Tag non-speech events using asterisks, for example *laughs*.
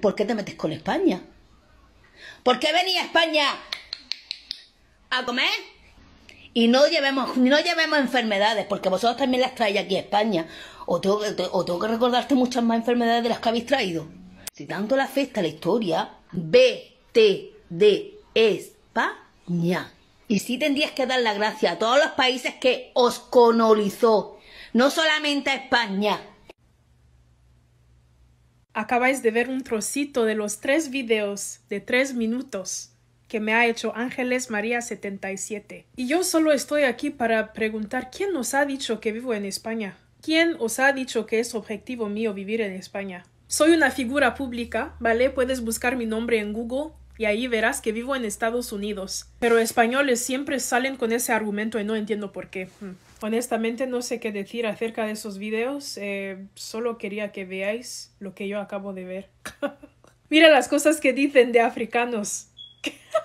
¿Por qué te metes con España? ¿Por qué venía a España a comer? Y no llevemos, no llevemos enfermedades, porque vosotros también las traéis aquí a España. O tengo, que recordarte muchas más enfermedades de las que habéis traído. Si tanto la fiesta, la historia, vete de España. Y sí tendrías que dar la gracia a todos los países que os colonizó, no solamente a España. Acabáis de ver un trocito de los tres videos de tres minutos que me ha hecho Ángeles María 77. Y yo solo estoy aquí para preguntar quién nos ha dicho que vivo en España. ¿Quién os ha dicho que es objetivo mío vivir en España? Soy una figura pública, ¿vale? Puedes buscar mi nombre en Google y ahí verás que vivo en Estados Unidos. Pero españoles siempre salen con ese argumento y no entiendo por qué. Hmm. Honestamente no sé qué decir acerca de esos videos, eh, solo quería que veáis lo que yo acabo de ver. *laughs* Mira las cosas que dicen de africanos. *laughs*